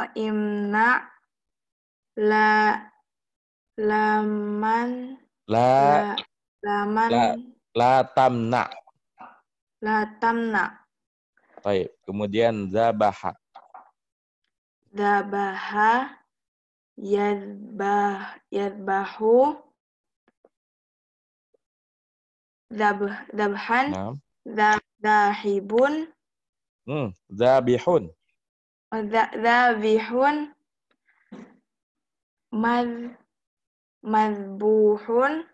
oh, imna la laman la, laman la, la tamna la tamna baik Kemudian zabaha. Zabaha yadbah yadbahu dabh dabhan nah. Da, dahibun hmm, zabihun zabihun maz mazbuhun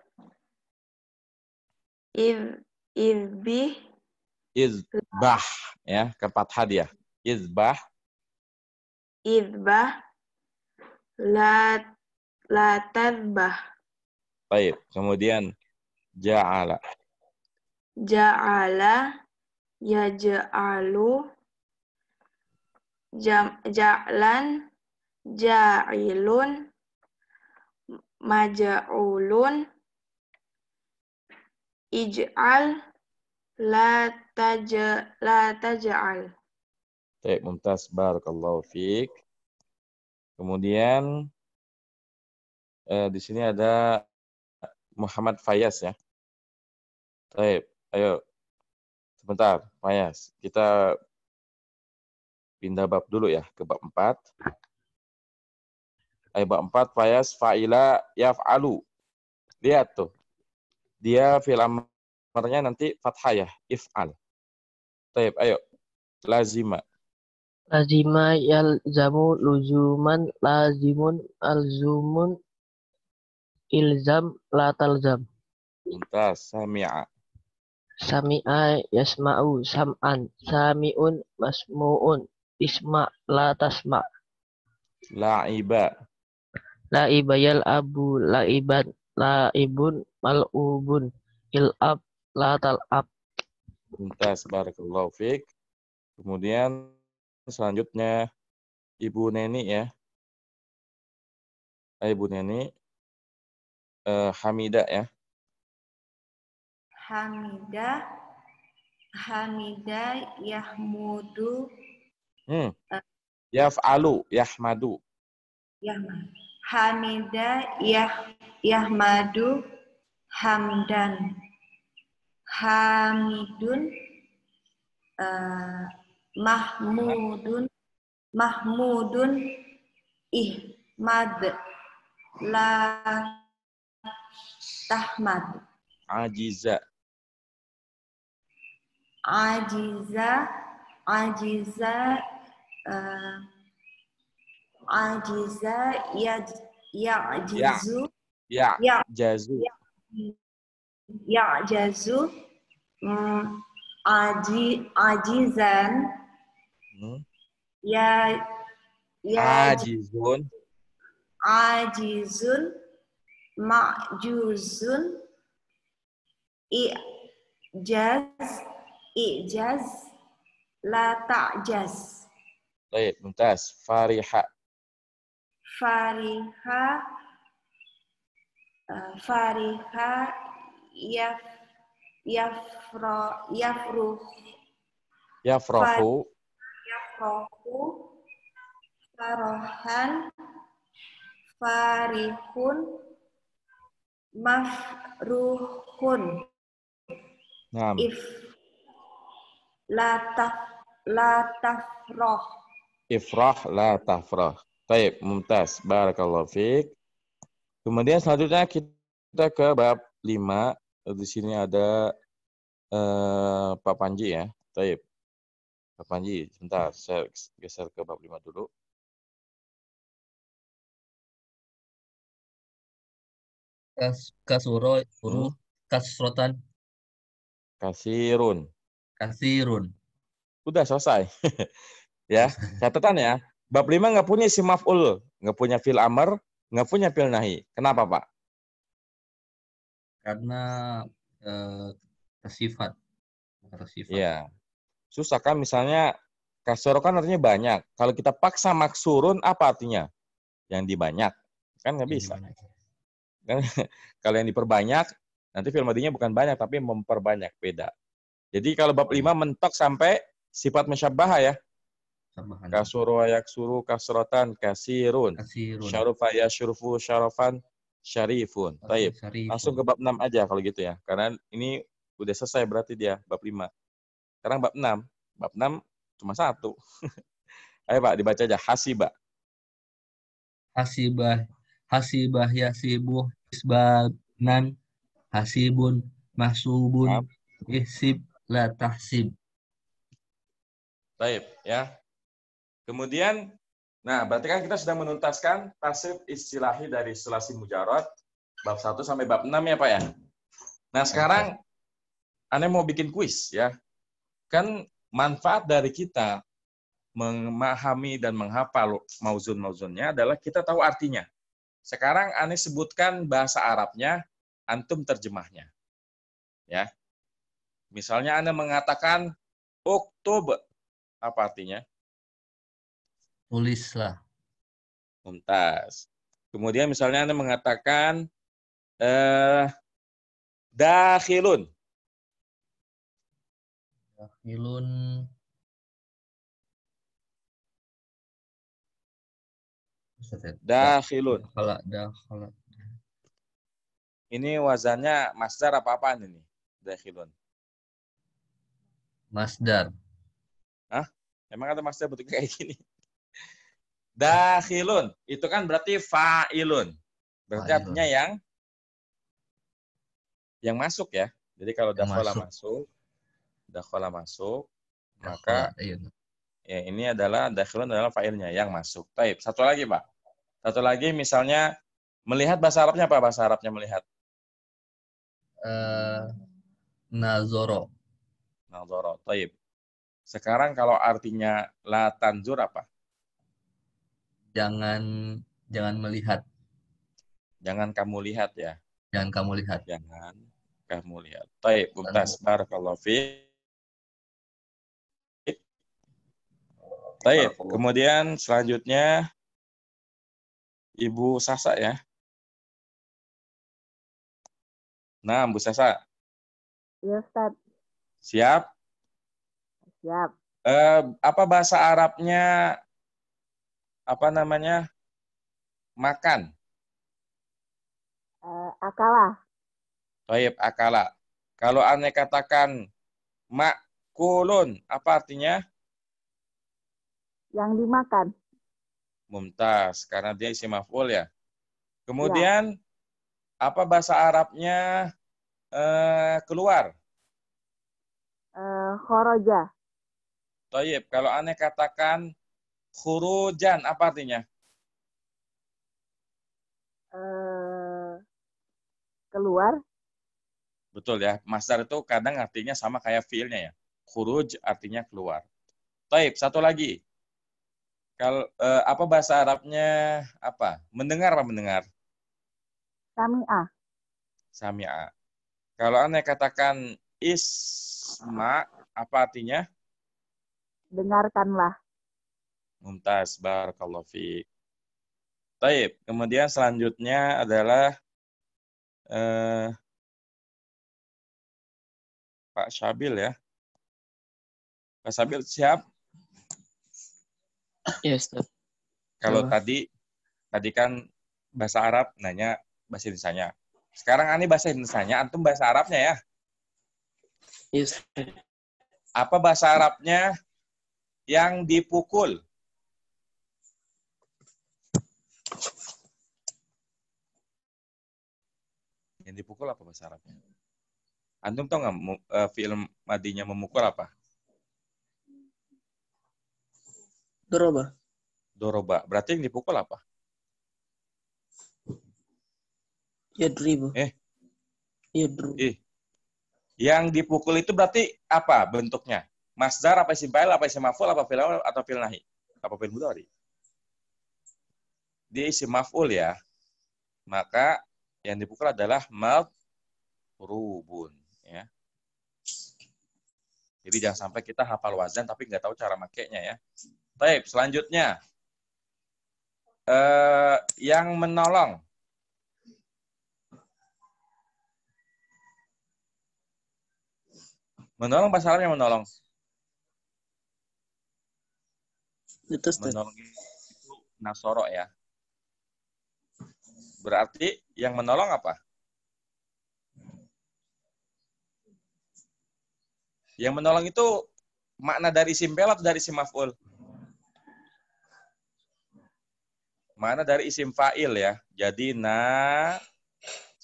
iz izbih izbah ya keempat hadiah izbah izbah la latadbah baik kemudian ja'ala ja'ala yaj'alu ja'lan ja'ilun maj'ulun ij'al La taja la taj'al. Baik, mumtaz barakallahu fiik. Kemudian eh, di sini ada Muhammad Fayas ya. Baik, ayo sebentar Fayas. Kita pindah bab dulu ya ke bab 4. Ayo bab 4 Fayas fa'ila yaf'alu. Lihat tuh. Dia fil Maknanya nanti fathah ya, if'al. Taib, ayo. Lazima. Lazima yalzamu luzuman lazimun alzumun ilzam la talzam. Lintas, sami'a. Sami'a yasma'u sam'an. Sami'un masmu'un. Isma' la tasma' laiba laiba yal abu laiban laibun malubun il ab La talab, Mumtaz, barakallahu fiik. Kemudian selanjutnya Ibu Neni ya. ayo Ibu Neni Uh, Hamida ya. Hamida Hamida Yahmudu hmm. Uh, Yaf'alu Yahmadu Yahmad Hamida Yah Yahmadu Hamdan Hamidun uh, Mahmudun Mahmudun Ihmad La Tahmad Ajiza Ajiza Ajiza uh, Ajiza ya, Yajizu ya, ya, ya, jazu. ya ya jazu hmm, aji ajizan hmm? ya ya ajizun ajizun ma'juzun i jaz la jaz Baik, mumtaz. Fariha. Fariha. Uh, fariha yaf yafro yafruh yafrohu yafrohu farohan farihun mafruhun Naam. if la taf la tafrah ifrah la tafrah Taib, mumtaz. Barakallahu fiik. Kemudian selanjutnya kita ke bab 5 di sini ada uh, Pak Panji ya. Taib. Pak Panji, sebentar saya geser ke bab 5 dulu. Kas kasuro hmm. kasrotan. Kasirun. Kasirun. Udah selesai. ya, catatan ya. Bab 5 nggak punya si maf'ul, nggak punya fil amr, nggak punya fil nahi. Kenapa, Pak? karena eh, tersifat tersifat ya susah kan misalnya kasur kan artinya banyak kalau kita paksa maksurun apa artinya yang dibanyak kan nggak bisa iya. kan kalau yang diperbanyak nanti film adinya bukan banyak tapi memperbanyak beda jadi kalau bab lima iya. mentok sampai sifat musyabbah ya Kasuru ayak suru kasrotan kasirun. kasirun. Syarufa ya syurfu syarofan syarifun. Taib. Langsung ke bab 6 aja kalau gitu ya. Karena ini udah selesai berarti dia bab 5. Sekarang bab 6. Bab 6 cuma satu. Ayo Pak dibaca aja Hasibah. Hasibah hasibah yasibuh isbanan hasibun masubun, isib la tahsib. Baik, ya. Kemudian Nah, berarti kan kita sudah menuntaskan tasrif istilahi dari sulasi mujarot bab 1 sampai bab 6 ya, Pak ya. Nah, sekarang Anda mau bikin kuis ya. Kan manfaat dari kita memahami dan menghafal mauzun-mauzunnya adalah kita tahu artinya. Sekarang Anda sebutkan bahasa Arabnya, antum terjemahnya. Ya. Misalnya Anda mengatakan Oktober apa artinya? tulislah. Mumtaz. Kemudian misalnya Anda mengatakan eh dakhilun. Dakhilun ya, Dakhilun. Ini wazannya masdar apa apaan ini? Dakhilun. Masdar. Hah? Emang ada masdar bentuknya kayak gini? Dahilun Itu kan berarti fa'ilun. Berarti fa'ilun. artinya yang yang masuk ya. Jadi kalau dakhala masuk, masuk dakhala masuk, maka iya. ya ini adalah dahilun adalah fa'ilnya yang masuk. Taib. Satu lagi, Pak. Satu lagi misalnya melihat bahasa Arabnya apa bahasa Arabnya melihat? Uh, nazoro. Nazoro. Taib. Sekarang kalau artinya la apa? jangan jangan melihat. Jangan kamu lihat ya. Jangan kamu lihat. Jangan kamu lihat. Baik, Bumtas Barakallahu Baik, kemudian selanjutnya Ibu Sasa ya. Nah, ibu Sasa. Ya, Ustaz. Siap? Siap. Eh, apa bahasa Arabnya apa namanya makan? Uh, akala. Baik, akala. Kalau ane katakan makulun, apa artinya? Yang dimakan. Mumtaz, karena dia isi maf'ul ya. Kemudian, ya. apa bahasa Arabnya uh, keluar? uh, eh, khoroja. Toyib, kalau aneh katakan Khurujan, apa artinya? Uh, keluar. Betul ya. Masdar itu kadang artinya sama kayak fiilnya ya. Khuruj artinya keluar. Taib, satu lagi. Kal uh, apa bahasa Arabnya apa? Mendengar apa mendengar? Sami'a. Sami'a. Kalau Anda katakan isma, apa artinya? Dengarkanlah. Mumtaz, barakallahu fi. Taib. Kemudian selanjutnya adalah eh, Pak Syabil ya. Pak Syabil siap? Yes, iya, Ustaz. Kalau tadi tadi kan bahasa Arab nanya bahasa Indonesia. Sekarang ini bahasa Indonesia, antum bahasa Arabnya ya? Yes. Iya, Apa bahasa Arabnya yang dipukul? yang dipukul apa bahasa Arabnya? Antum tau nggak uh, film madinya memukul apa? Doroba. Doroba. Berarti yang dipukul apa? Ya dribu. Eh. Ya dribu. Eh. Yang dipukul itu berarti apa bentuknya? Masdar apa isim fa'il apa isim maf'ul apa fi'il atau fi'il nahi? Apa fi'il mudhari? Dia isim maf'ul ya. Maka yang dipukul adalah madrubun ya. Jadi jangan sampai kita hafal wazan tapi nggak tahu cara makainya ya. Baik, selanjutnya eh, yang menolong menolong bahasa Arab yang menolong Itu menolong itu nasoro ya Berarti yang menolong apa? Yang menolong itu makna dari isim fa'il atau dari isim maf'ul? Makna dari isim fa'il ya. Jadi na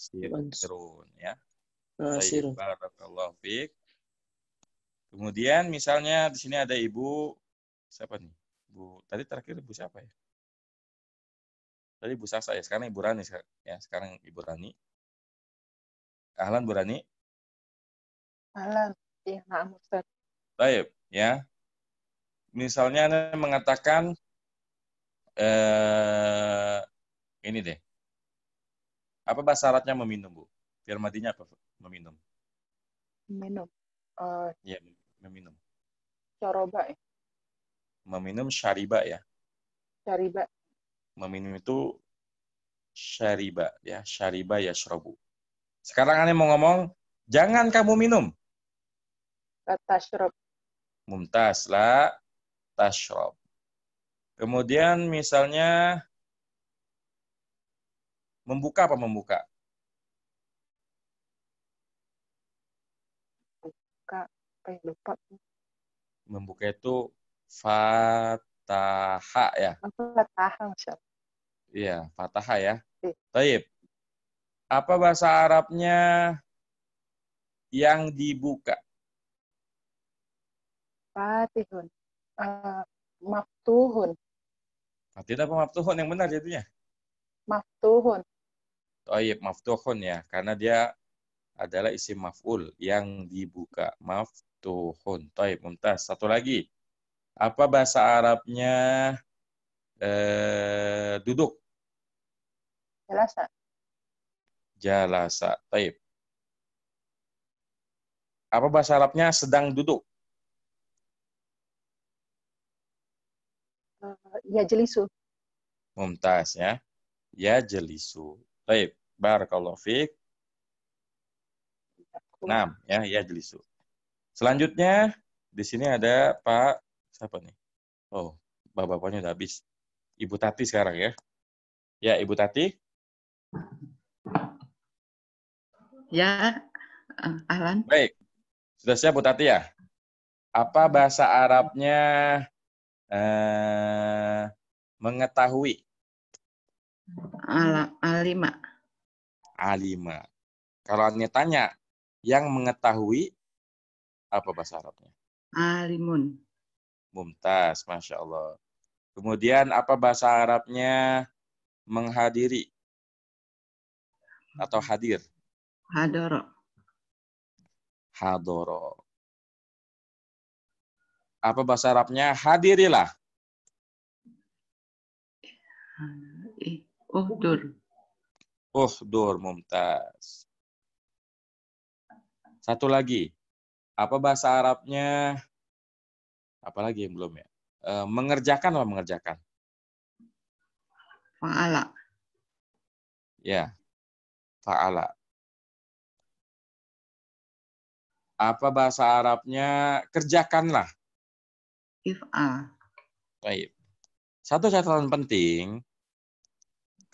sirun ya. Ah, barakallahu fiik. Kemudian misalnya di sini ada Ibu siapa nih? Bu tadi terakhir Ibu siapa ya? tadi Bu Sasa ya sekarang Ibu Rani ya sekarang Ibu Rani Ahlan Bu Rani Ahlan ya maaf Ustaz Baik ya misalnya Anda mengatakan eh, ini deh apa bahasa syaratnya meminum Bu biar matinya apa meminum minum uh, ya meminum coroba eh, iya, ya meminum syariba ya syariba Meminum itu syariba ya, syariba ya syrobu. Sekarang aneh mau ngomong, jangan kamu minum. Tashrab. Mumtaz la tashrab. Kemudian misalnya membuka apa membuka? Membuka. apa lupa. Membuka itu fat Fataha ya. Fataha, Masya Allah. Iya, Fataha ya. Iya. Taib. Apa bahasa Arabnya yang dibuka? Fatihun. Uh, maftuhun. Fatih apa maftuhun yang benar jadinya? Maftuhun. Taib, maftuhun ya. Karena dia adalah isim maf'ul yang dibuka. Maftuhun. Taib, mumtaz. Satu lagi apa bahasa Arabnya eh, duduk? Jalasa. Jalasa. Taib. Apa bahasa Arabnya sedang duduk? Eh, ya jelisu. Mumtaz ya. Ya jelisu. Taib. Barakallahu fiqh. Enam ya, ya jelisu. Selanjutnya di sini ada Pak siapa nih? Oh, bapak-bapaknya udah habis. Ibu Tati sekarang ya. Ya, Ibu Tati. Ya, eh, Alan. Baik. Sudah siap Bu Tati ya? Apa bahasa Arabnya eh, mengetahui? alima. Alima. Kalau Anda tanya, yang mengetahui apa bahasa Arabnya? Alimun. Mumtaz, Masya Allah. Kemudian apa bahasa Arabnya menghadiri atau hadir? Hadoro. Hadoro. Apa bahasa Arabnya? Hadirilah. Uhdur. Uhdur, Mumtaz. Satu lagi. Apa bahasa Arabnya apalagi yang belum ya uh, mengerjakan apa mengerjakan faala ya faala apa bahasa Arabnya kerjakanlah if'al baik satu catatan penting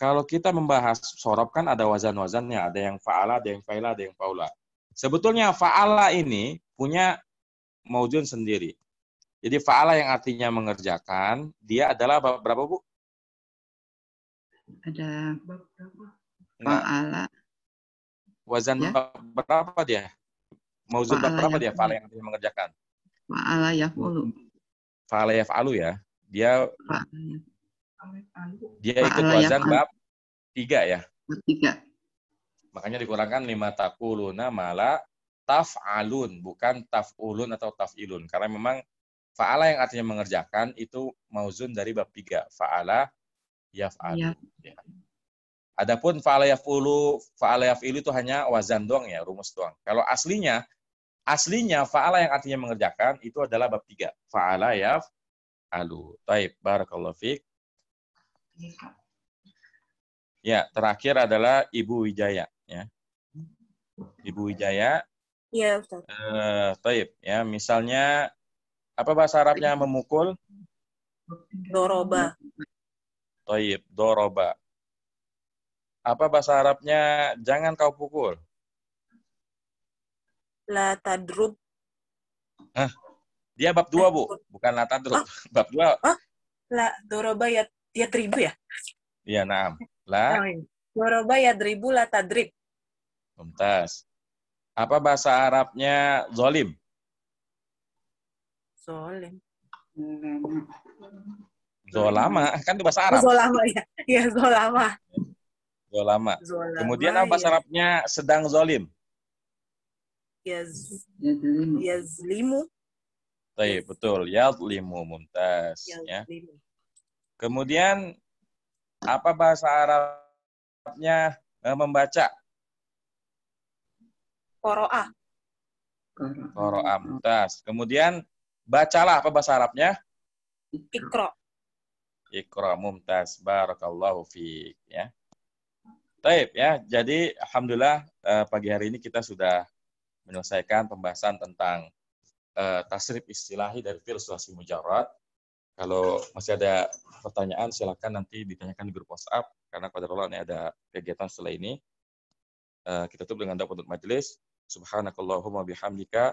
kalau kita membahas sorob kan ada wazan-wazannya, ada yang faala, ada yang faila, ada yang faula. Sebetulnya faala ini punya maujun sendiri. Jadi faala yang artinya mengerjakan, dia adalah bab berapa, Bu? Ada bab berapa? Faala. Wazan ya? berapa dia? Mauzul bab berapa dia? Faala yang artinya mengerjakan. Faala yafulu. Faala yafalu ya. Dia ya. dia ikut wazan bab tiga ya. Tiga. Makanya dikurangkan lima takuluna mala taf'alun bukan taf'ulun atau taf'ilun karena memang Fa'ala yang artinya mengerjakan itu mauzun dari bab tiga Fa'ala yaf'alu. Ya. ya. Adapun fa'ala yaf'ulu, fa'ala yaf'ilu itu hanya wazan doang ya, rumus doang. Kalau aslinya, aslinya fa'ala yang artinya mengerjakan itu adalah bab tiga Fa'ala yaf'alu. Taib, barakallahu fiqh. Ya, terakhir adalah Ibu Wijaya. Ya. Ibu Wijaya. Iya, Ustaz. Uh, taib. Ya, misalnya apa bahasa Arabnya memukul? Doroba. Toyib, doroba. Apa bahasa Arabnya jangan kau pukul? La tadrub. Hah? Dia bab dua, Bu. Bukan la tadrub. Oh? Bab dua. Oh? La doroba ya, ya tribu ya? Iya, naam. La. Oh, iya. Doroba ya dribu la tadrib. Tuntas. Apa bahasa Arabnya zolim? Zolim, Zolama kan itu bahasa Arab. Zolama ya. ya Zolama. Zolama. Zolama Kemudian apa ya. bahasa ya. Arabnya sedang zolim? Yes. Yes. Yes. betul. Yazlimu Yes. Ya. Kemudian apa bahasa Arabnya e, membaca? Qira'a. Qira'a muntas. Kemudian bacalah apa bahasa Arabnya? Ikra. Ikra mumtaz barakallahu fiik ya. Taib ya. Jadi alhamdulillah eh, pagi hari ini kita sudah menyelesaikan pembahasan tentang eh, tasrif istilahi dari filsuasi mujarad. Kalau masih ada pertanyaan silahkan nanti ditanyakan di grup WhatsApp karena pada Allah ini ada kegiatan setelah ini. Eh, kita tutup dengan doa untuk majelis. Subhanakallahumma bihamdika